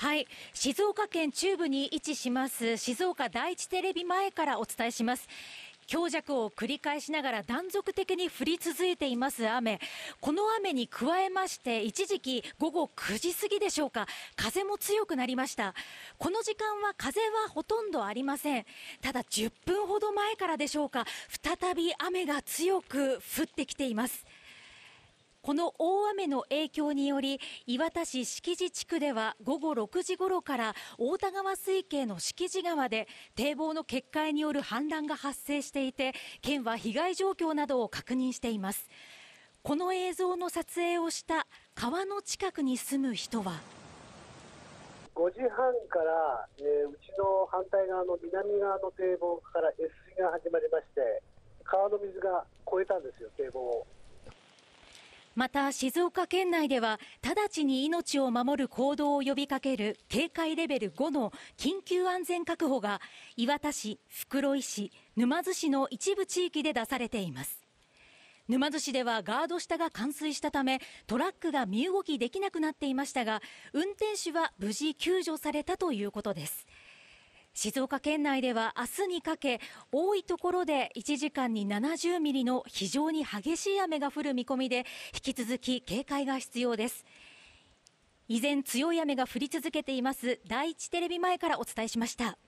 はい静岡県中部に位置します静岡第一テレビ前からお伝えします強弱を繰り返しながら断続的に降り続いています雨。この雨に加えまして、一時期午後9時過ぎでしょうか、風も強くなりました。この時間は風はほとんどありません。ただ10分ほど前からでしょうか、再び雨が強く降ってきています。この大雨の影響により、磐田市敷地地区では午後6時ごろから太田川水系の敷地川で堤防の決壊による氾濫が発生していて、県は被害状況などを確認しています。この映像の撮影をした川の近くに住む人は。5時半から、えー、うちの反対側の南側の堤防から越水が始まりまして、川の水が越えたんですよ、堤防を。また静岡県内では直ちに命を守る行動を呼びかける警戒レベル5の緊急安全確保が磐田市、袋井市、沼津市の一部地域で出されています沼津市ではガード下が冠水したためトラックが身動きできなくなっていましたが運転手は無事救助されたということです静岡県内では明日にかけ多いところで1時間に70ミリの非常に激しい雨が降る見込みで引き続き警戒が必要です依然強い雨が降り続けています第一テレビ前からお伝えしました